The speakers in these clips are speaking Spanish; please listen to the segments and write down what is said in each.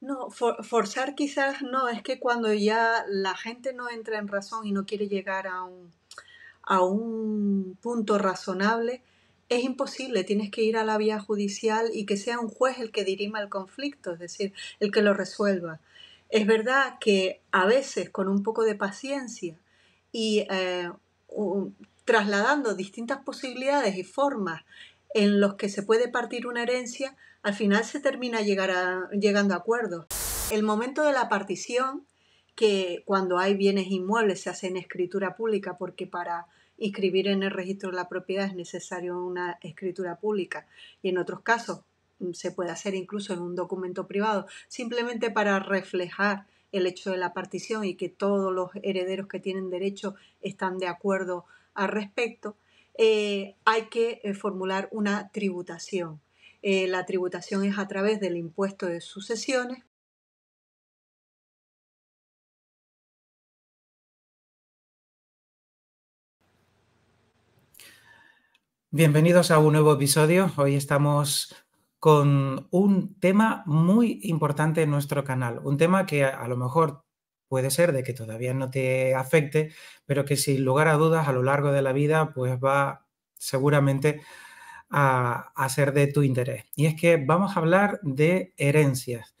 No, forzar quizás no, es que cuando ya la gente no entra en razón y no quiere llegar a un, punto razonable, es imposible, tienes que ir a la vía judicial y que sea un juez el que dirima el conflicto, es decir, el que lo resuelva. Es verdad que a veces con un poco de paciencia y eh, trasladando distintas posibilidades y formas en los que se puede partir una herencia, al final se termina llegando a acuerdos. El momento de la partición, que cuando hay bienes inmuebles se hace en escritura pública, porque para inscribir en el registro de la propiedad es necesario una escritura pública y en otros casos mm, se puede hacer incluso en un documento privado, simplemente para reflejar el hecho de la partición y que todos los herederos que tienen derecho están de acuerdo al respecto, eh, hay que eh, formular una tributación. Eh, la tributación es a través del impuesto de sucesiones, Bienvenidos a un nuevo episodio. Hoy estamos con un tema muy importante en nuestro canal, un tema que a lo mejor puede ser de que todavía no te afecte, pero que sin lugar a dudas a lo largo de la vida pues va seguramente a, hacer ser de tu interés. Y es que vamos a hablar de herencias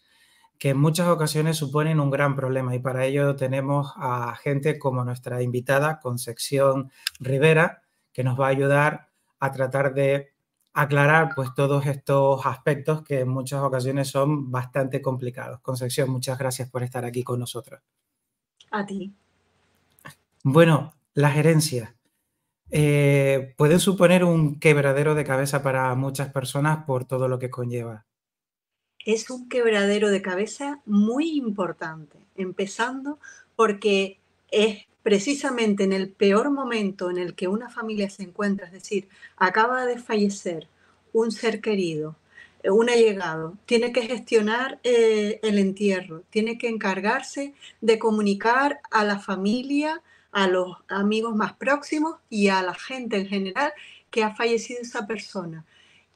que en muchas ocasiones suponen un gran problema y para ello tenemos a gente como nuestra invitada Concepción Rivera, que nos va a ayudar a tratar de aclarar pues todos estos aspectos que en muchas ocasiones son bastante complicados. Concepción, muchas gracias por estar aquí con nosotros. A ti. Bueno, las herencias. Eh, ¿Puede suponer un quebradero de cabeza para muchas personas por todo lo que conlleva. Es un quebradero de cabeza muy importante, empezando porque es precisamente en el peor momento en el que una familia se encuentra, es decir, acaba de fallecer un ser querido, eh, un allegado, tiene que gestionar eh, el entierro, tiene que encargarse de comunicar a la familia a los amigos más próximos y a la gente en general que ha fallecido esa persona.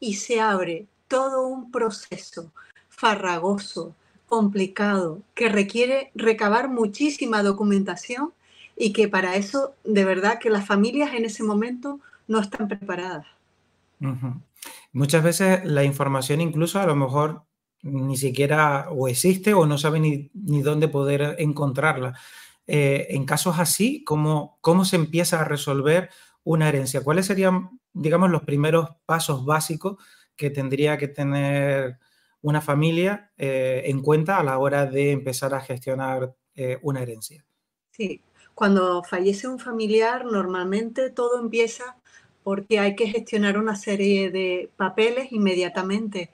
Y se abre todo un proceso farragoso, complicado, que requiere recabar muchísima documentación y que para eso, de verdad, que las familias en ese momento no están preparadas. Muchas veces la información incluso a lo mejor ni siquiera o existe o no sabe ni dónde poder encontrarla. Eh, en casos así, ¿cómo, se empieza a resolver una herencia? ¿Cuáles serían, digamos, los primeros pasos básicos que tendría que tener una familia eh, en cuenta a la hora de empezar a gestionar eh, una herencia? Sí, cuando fallece un familiar, normalmente todo empieza porque hay que gestionar una serie de papeles inmediatamente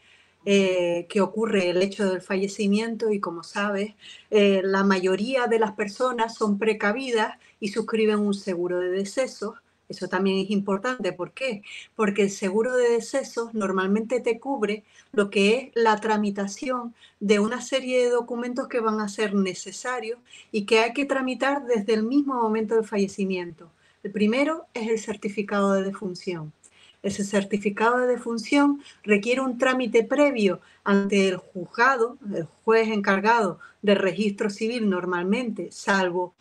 eh, que ocurre el hecho del fallecimiento y como sabes, eh, la mayoría de las personas son precavidas y suscriben un seguro de decesos. Eso también es importante. ¿Por qué? Porque el seguro de decesos normalmente te cubre lo que es la tramitación de una serie de documentos que van a ser necesarios y que hay que tramitar desde el mismo momento del fallecimiento. El primero es el certificado de defunción. Ese certificado de defunción requiere un trámite previo ante el juzgado, el juez encargado del registro civil normalmente, salvo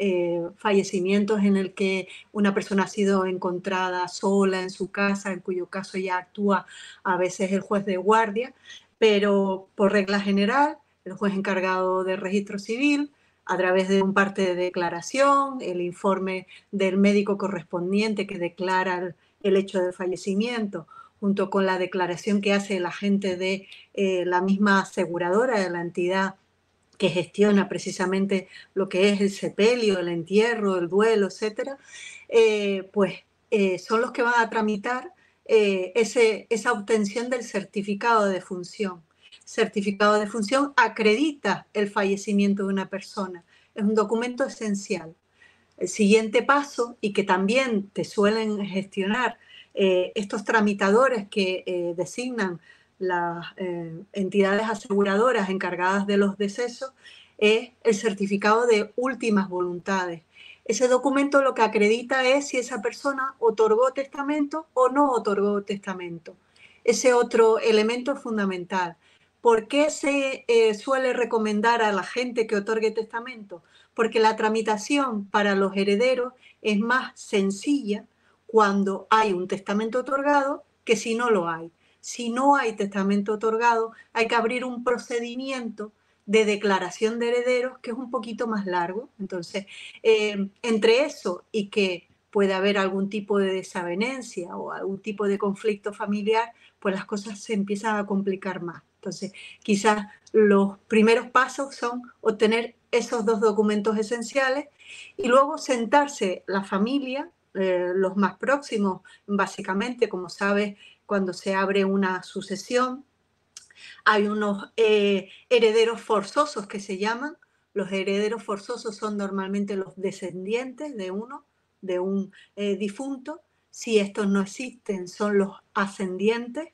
eh, fallecimientos en el que una persona ha sido encontrada sola en su casa, en cuyo caso ya actúa a veces el juez de guardia, pero por regla general, el juez encargado de registro civil, a través de un parte de declaración, el informe del médico correspondiente que declara el el hecho del fallecimiento, junto con la declaración que hace el agente de eh, la misma aseguradora de la entidad que gestiona precisamente lo que es el sepelio, el entierro, el duelo, etcétera, eh, pues eh, son los que van a tramitar ese, esa obtención del certificado de función. Certificado de función acredita el fallecimiento de una persona. Es un documento esencial el siguiente paso y que también te suelen gestionar eh, estos tramitadores que eh, designan las eh, entidades aseguradoras encargadas de los decesos es el certificado de últimas voluntades. Ese documento lo que acredita es si esa persona otorgó testamento o no otorgó testamento. Ese otro elemento fundamental. ¿Por qué se suele recomendar a la gente que otorgue testamento? porque la tramitación para los herederos es más sencilla cuando hay un testamento otorgado que si no lo hay. Si no hay testamento otorgado, hay que abrir un procedimiento de declaración de herederos que es un poquito más largo. Entonces, eh, entre eso y que puede haber algún tipo de desavenencia o algún tipo de conflicto familiar, pues las cosas se empiezan a complicar más. Entonces, quizás los primeros pasos son obtener esos dos documentos esenciales y luego sentarse la familia, eh, los más próximos, básicamente, como sabes, cuando se abre una sucesión, hay unos eh, herederos forzosos que se llaman. Los herederos forzosos son normalmente los descendientes de uno, de un eh, difunto. Si estos no existen, son los ascendientes.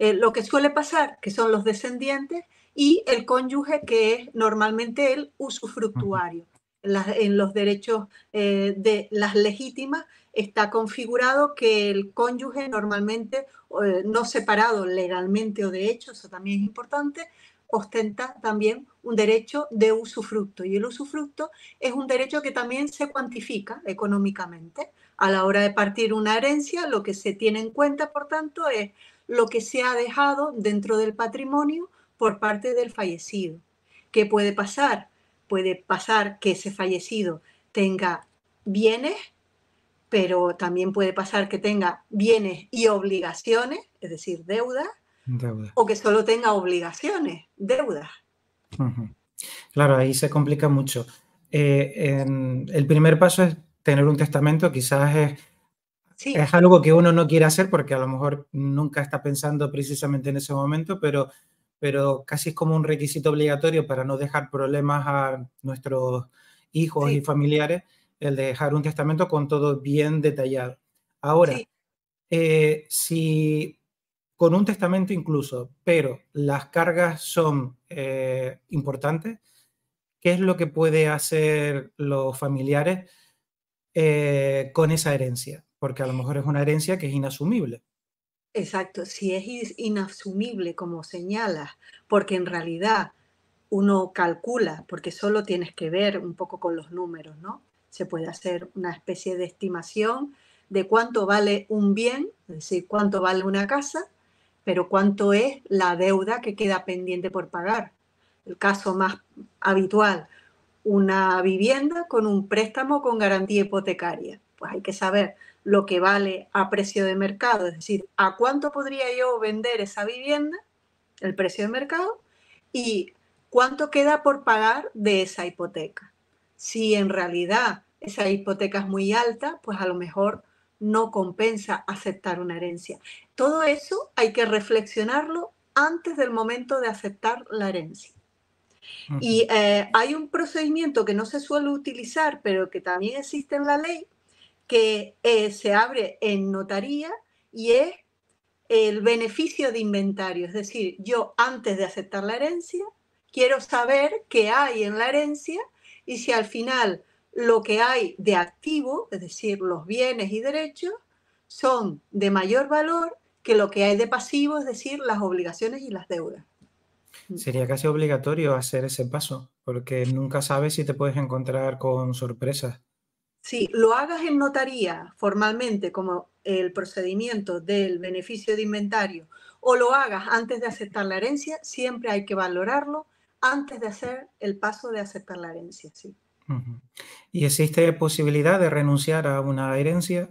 lo que suele pasar, que son los descendientes, y el cónyuge que es normalmente el usufructuario. En, los derechos eh, de las legítimas está configurado que el cónyuge normalmente, eh, no separado legalmente o de hecho, eso también es importante, ostenta también un derecho de usufructo. Y el usufructo es un derecho que también se cuantifica económicamente. A la hora de partir una herencia, lo que se tiene en cuenta, por tanto, es lo que se ha dejado dentro del patrimonio por parte del fallecido. ¿Qué puede pasar? Puede pasar que ese fallecido tenga bienes, pero también puede pasar que tenga bienes y obligaciones, es decir, deuda. o que solo tenga obligaciones, deudas. Claro, ahí se complica mucho. Eh, en, el primer paso es tener un testamento, quizás es, es algo que uno no quiere hacer porque a lo mejor nunca está pensando precisamente en ese momento, pero pero casi es como un requisito obligatorio para no dejar problemas a nuestros hijos y familiares, el de dejar un testamento con todo bien detallado. Ahora, eh, si con un testamento incluso, pero las cargas son eh, importantes, ¿qué es lo que puede hacer los familiares eh, con esa herencia? Porque a lo mejor es una herencia que es inasumible. Exacto, si es inasumible como señalas, porque en realidad uno calcula, porque solo tienes que ver un poco con los números, ¿no? Se puede hacer una especie de estimación de cuánto vale un bien, es decir, cuánto vale una casa, pero cuánto es la deuda que queda pendiente por pagar. El caso más habitual, una vivienda con un préstamo con garantía hipotecaria. Pues hay que saber lo que vale a precio de mercado, es decir, a cuánto podría yo vender esa vivienda, el precio de mercado, y cuánto queda por pagar de esa hipoteca. Si en realidad esa hipoteca es muy alta, pues a lo mejor no compensa aceptar una herencia. Todo eso hay que reflexionarlo antes del momento de aceptar la herencia. Y eh, hay un procedimiento que no se suele utilizar, pero que también existe en la ley, que eh, se abre en notaría y es el beneficio de inventario. Es decir, yo antes de aceptar la herencia, quiero saber qué hay en la herencia y si al final lo que hay de activo, es decir, los bienes y derechos, son de mayor valor que lo que hay de pasivo, es decir, las obligaciones y las deudas. Mm. Sería casi obligatorio hacer ese paso, porque nunca sabes si te puedes encontrar con sorpresas si lo hagas en notaría formalmente como el procedimiento del beneficio de inventario o lo hagas antes de aceptar la herencia, siempre hay que valorarlo antes de hacer el paso de aceptar la herencia. ¿sí? ¿Y existe posibilidad de renunciar a una herencia?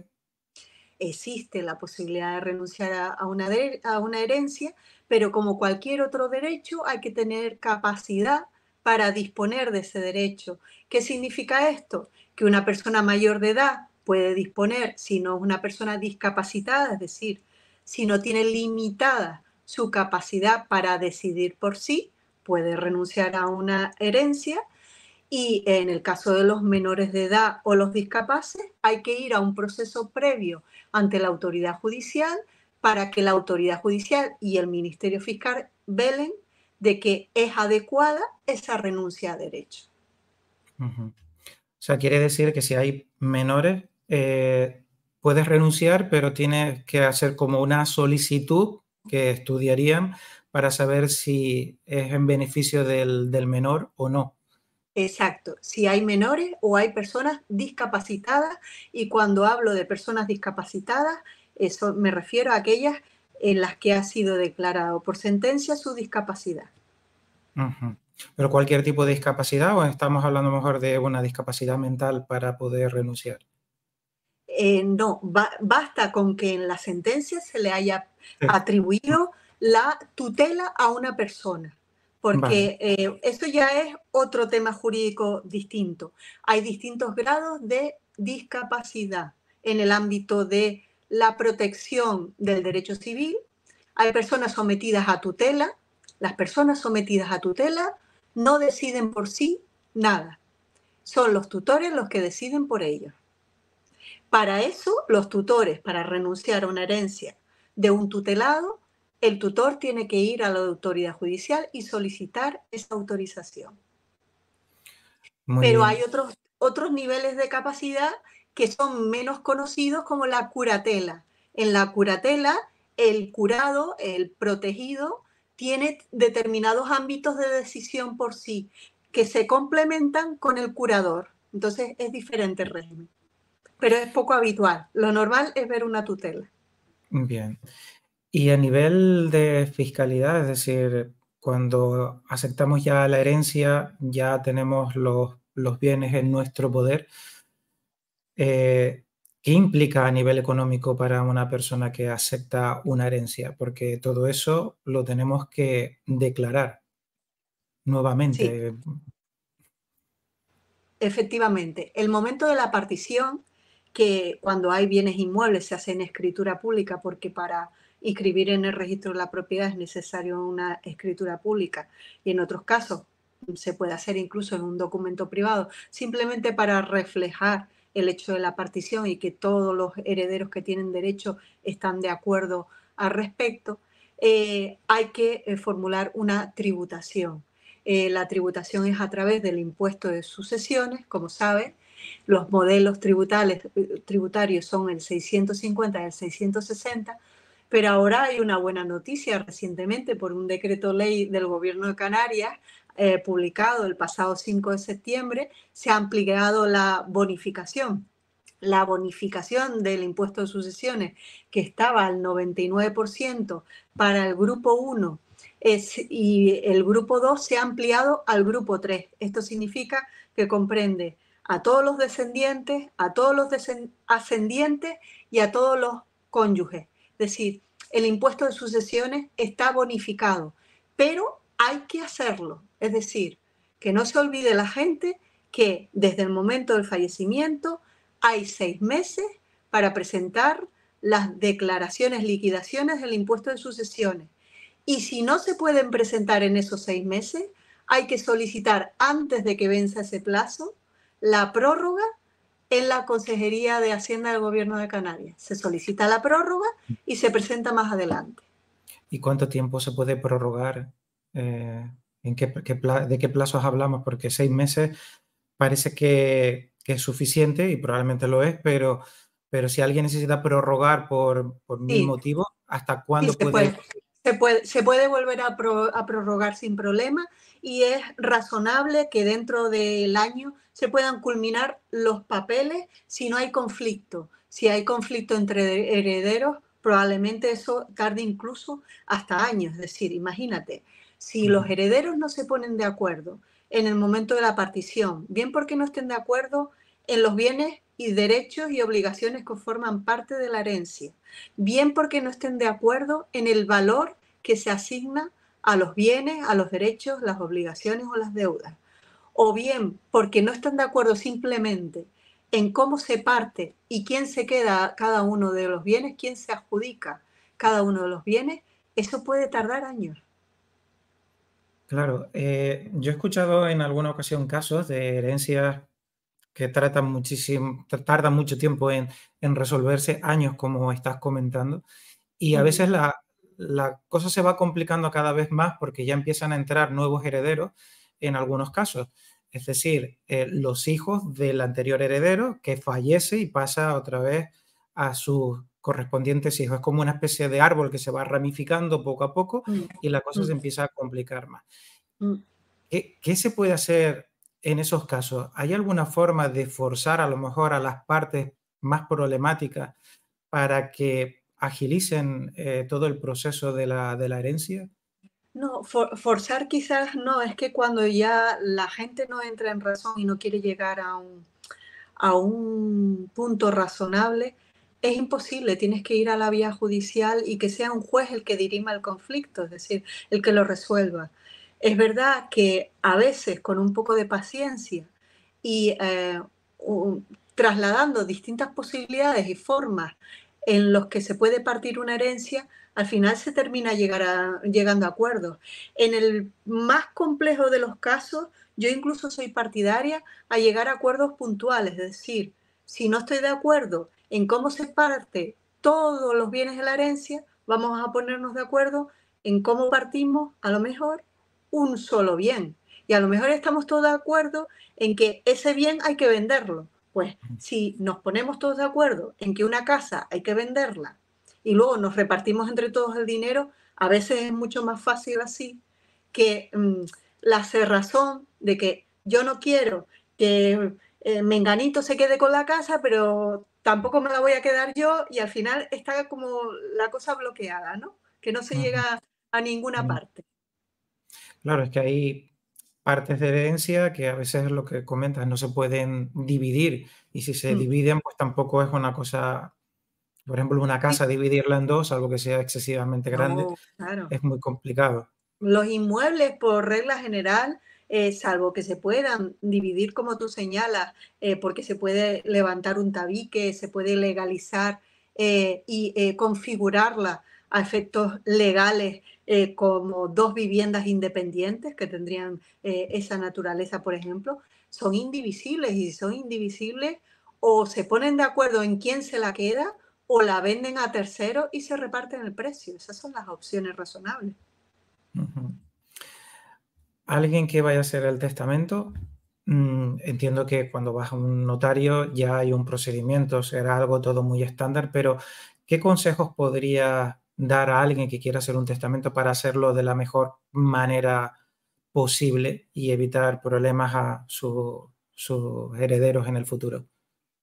Existe la posibilidad de renunciar a, una, a una herencia, pero como cualquier otro derecho hay que tener capacidad para disponer de ese derecho. ¿Qué significa esto? que una persona mayor de edad puede disponer, si no es una persona discapacitada, es decir, si no tiene limitada su capacidad para decidir por sí, puede renunciar a una herencia. Y en el caso de los menores de edad o los discapaces, hay que ir a un proceso previo ante la autoridad judicial para que la autoridad judicial y el Ministerio Fiscal velen de que es adecuada esa renuncia a derecho. O sea, quiere decir que si hay menores, eh, puedes renunciar, pero tienes que hacer como una solicitud que estudiarían para saber si es en beneficio del, menor o no. Exacto, si hay menores o hay personas discapacitadas y cuando hablo de personas discapacitadas, eso me refiero a aquellas en las que ha sido declarado por sentencia su discapacidad. Ajá. Pero cualquier tipo de discapacidad o estamos hablando mejor de una discapacidad mental para poder renunciar. Eh, no, basta con que en la sentencia se le haya atribuido la tutela a una persona, porque eh, eso ya es otro tema jurídico distinto. Hay distintos grados de discapacidad en el ámbito de la protección del derecho civil, hay personas sometidas a tutela, las personas sometidas a tutela no deciden por sí nada. Son los tutores los que deciden por ellos. Para eso, los tutores, para renunciar a una herencia de un tutelado, el tutor tiene que ir a la autoridad judicial y solicitar esa autorización. Pero hay otros, otros niveles de capacidad que son menos conocidos como la curatela. En la curatela, el curado, el protegido, tiene determinados ámbitos de decisión por sí que se complementan con el curador. Entonces es diferente el régimen, pero es poco habitual. Lo normal es ver una tutela. Bien. Y a nivel de fiscalidad, es decir, cuando aceptamos ya la herencia, ya tenemos los, los bienes en nuestro poder, eh, ¿Qué implica a nivel económico para una persona que acepta una herencia? Porque todo eso lo tenemos que declarar nuevamente. Efectivamente, el momento de la partición, que cuando hay bienes inmuebles se hace en escritura pública, porque para inscribir en el registro de la propiedad es necesario una escritura pública y en otros casos se puede hacer incluso en un documento privado, simplemente para reflejar el hecho de la partición y que todos los herederos que tienen derecho están de acuerdo al respecto, eh, hay que eh, formular una tributación. Eh, la tributación es a través del impuesto de sucesiones, como saben. Los modelos tributales, tributarios son el 650 y el 660, pero ahora hay una buena noticia recientemente por un decreto ley del gobierno de Canarias eh, publicado el pasado 5 de septiembre, se ha ampliado la bonificación. La bonificación del impuesto de sucesiones, que estaba al 99% para el grupo 1 es, y el grupo 2, se ha ampliado al grupo 3. Esto significa que comprende a todos los descendientes, a todos los ascendientes y a todos los cónyuges. Es decir, el impuesto de sucesiones está bonificado, pero hay que hacerlo. Es decir, que no se olvide la gente que desde el momento del fallecimiento hay seis meses para presentar las declaraciones, liquidaciones del impuesto de sucesiones. Y si no se pueden presentar en esos seis meses, hay que solicitar antes de que venza ese plazo la prórroga en la Consejería de Hacienda del Gobierno de Canarias. Se solicita la prórroga y se presenta más adelante. ¿Y cuánto tiempo se puede prorrogar eh, en qué, de qué plazos hablamos, porque seis meses parece que, es suficiente y probablemente lo es, pero, pero si alguien necesita prorrogar por, por motivo, ¿hasta cuándo puede? Se puede, volver a prorrogar sin problema y es razonable que dentro del año se puedan culminar los papeles si no hay conflicto. Si hay conflicto entre herederos, probablemente eso tarde incluso hasta años. Es decir, imagínate, si los herederos no se ponen de acuerdo en el momento de la partición, bien porque no estén de acuerdo en los bienes y derechos y obligaciones que forman parte de la herencia, bien porque no estén de acuerdo en el valor que se asigna a los bienes, a los derechos, las obligaciones o las deudas, o bien porque no están de acuerdo simplemente en cómo se parte y quién se queda cada uno de los bienes, quién se adjudica cada uno de los bienes, eso puede tardar años. Claro, eh, yo he escuchado en alguna ocasión casos de herencias que tratan muchísimo, tardan mucho tiempo en, resolverse, años como estás comentando, y a veces la, cosa se va complicando cada vez más porque ya empiezan a entrar nuevos herederos en algunos casos, es decir, eh, los hijos del anterior heredero que fallece y pasa otra vez a sus correspondientes hijos. Es como una especie de árbol que se va ramificando poco a poco mm, y la cosa mm. se empieza a complicar más. Mm. ¿Qué, se puede hacer en esos casos? ¿Hay alguna forma de forzar a lo mejor a las partes más problemáticas para que agilicen eh, todo el proceso de la, herencia? No, forzar quizás no, es que cuando ya la gente no entra en razón y no quiere llegar a un, a un punto razonable, es imposible, tienes que ir a la vía judicial y que sea un juez el que dirima el conflicto, es decir, el que lo resuelva. Es verdad que a veces con un poco de paciencia y eh, trasladando distintas posibilidades y formas en los que se puede partir una herencia, al final se termina llegando a acuerdos. En el más complejo de los casos, yo incluso soy partidaria a llegar a acuerdos puntuales, es decir, si no estoy de acuerdo en cómo se parte todos los bienes de la herencia, vamos a ponernos de acuerdo en cómo partimos a lo mejor un solo bien. Y a lo mejor estamos todos de acuerdo en que ese bien hay que venderlo. Pues si nos ponemos todos de acuerdo en que una casa hay que venderla y luego nos repartimos entre todos el dinero, a veces es mucho más fácil así que mm, la cerrazón de que yo no quiero que eh, Menganito se quede con la casa, pero tampoco me la voy a quedar yo y al final está como la cosa bloqueada, ¿no? Que no se llega a ninguna parte. Claro, es que hay partes de herencia que a veces lo que comentas no se pueden dividir y si se mm. dividen pues tampoco es una cosa, por ejemplo, una casa dividirla en dos, algo que sea excesivamente grande, es muy complicado. Los inmuebles por regla general eh, salvo que se puedan dividir como tú señalas, eh, porque se puede levantar un tabique, se puede legalizar eh, y configurarla a efectos legales como dos viviendas independientes que tendrían esa naturaleza, por ejemplo, son indivisibles y son indivisibles o se ponen de acuerdo en quién se la queda o la venden a tercero y se reparten el precio. Esas son las opciones razonables alguien que vaya a hacer el testamento, mm, entiendo que cuando vas a un notario ya hay un procedimiento, será algo todo muy estándar, pero ¿qué consejos podría dar a alguien que quiera hacer un testamento para hacerlo de la mejor manera posible y evitar problemas a sus herederos en el futuro?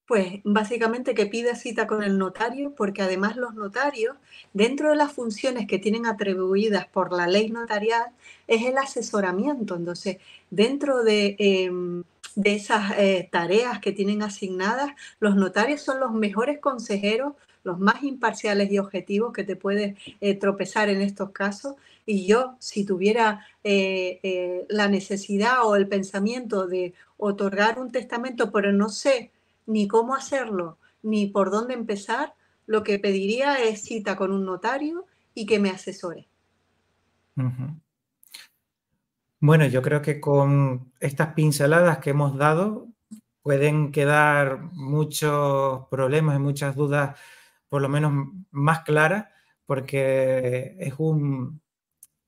Pues básicamente que pida cita con el notario, porque además los notarios, dentro de las funciones que tienen atribuidas por la ley notarial, es el asesoramiento. Entonces, dentro de, em, esas eh, tareas que tienen asignadas, los notarios son los mejores consejeros los más imparciales y objetivos que te puedes eh, tropezar en estos casos. Y yo, si tuviera eh, la necesidad o el pensamiento de otorgar un testamento, pero no sé ni cómo hacerlo, ni por dónde empezar, lo que pediría es cita con un notario y que me asesore. Bueno, yo creo que con estas pinceladas que hemos dado pueden quedar muchos problemas y muchas dudas, por lo menos más claras, porque es un,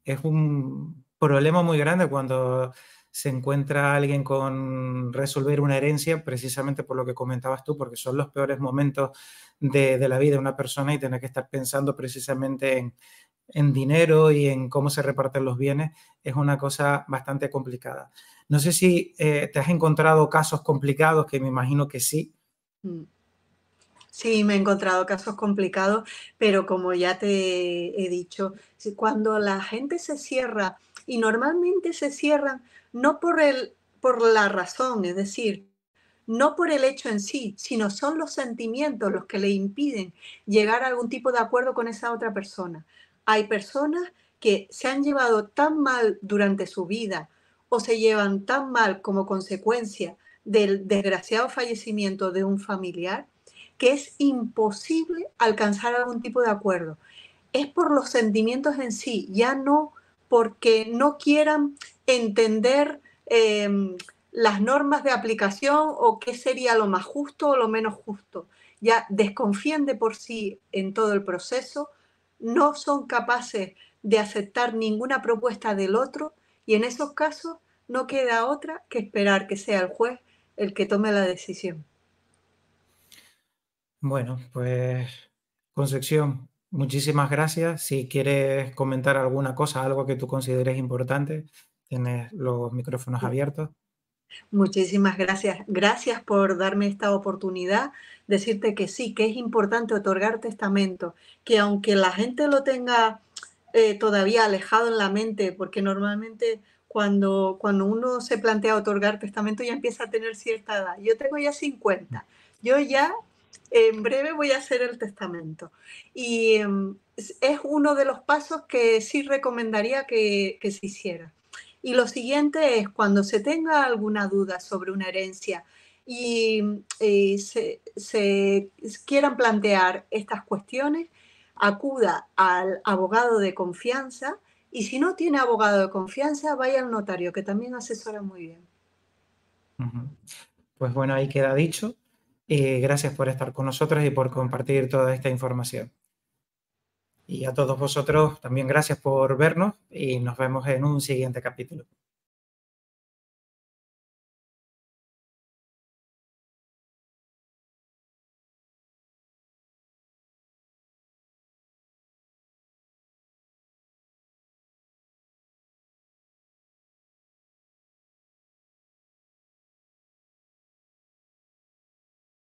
es un problema muy grande cuando se encuentra alguien con resolver una herencia, precisamente por lo que comentabas tú, porque son los peores momentos de, la vida de una persona y tener que estar pensando precisamente en, dinero y en cómo se reparten los bienes, es una cosa bastante complicada. No sé si eh, te has encontrado casos complicados, que me imagino que sí. Mm. Sí, me he encontrado casos complicados, pero como ya te he dicho, cuando la gente se cierra, y normalmente se cierran no por, el, por la razón, es decir, no por el hecho en sí, sino son los sentimientos los que le impiden llegar a algún tipo de acuerdo con esa otra persona. Hay personas que se han llevado tan mal durante su vida o se llevan tan mal como consecuencia del desgraciado fallecimiento de un familiar que es imposible alcanzar algún tipo de acuerdo. Es por los sentimientos en sí, ya no porque no quieran entender em, las normas de aplicación o qué sería lo más justo o lo menos justo. Ya desconfían de por sí en todo el proceso, no son capaces de aceptar ninguna propuesta del otro y en esos casos no queda otra que esperar que sea el juez el que tome la decisión. Bueno, pues Concepción, Muchísimas gracias. Si quieres comentar alguna cosa, algo que tú consideres importante, tienes los micrófonos abiertos. Muchísimas gracias. Gracias por darme esta oportunidad. Decirte que sí, que es importante otorgar testamento, que aunque la gente lo tenga eh, todavía alejado en la mente, porque normalmente cuando, cuando uno se plantea otorgar testamento ya empieza a tener cierta edad. Yo tengo ya 50. Yo ya en breve voy a hacer el testamento. Y em, es uno de los pasos que sí recomendaría que, se hiciera. Y lo siguiente es, cuando se tenga alguna duda sobre una herencia y eh, se, quieran plantear estas cuestiones, acuda al abogado de confianza y si no tiene abogado de confianza, vaya al notario, que también asesora muy bien. Pues bueno, ahí queda dicho. Eh, gracias por estar con nosotros y por compartir toda esta información. Y a todos vosotros también gracias por vernos y nos vemos en un siguiente capítulo.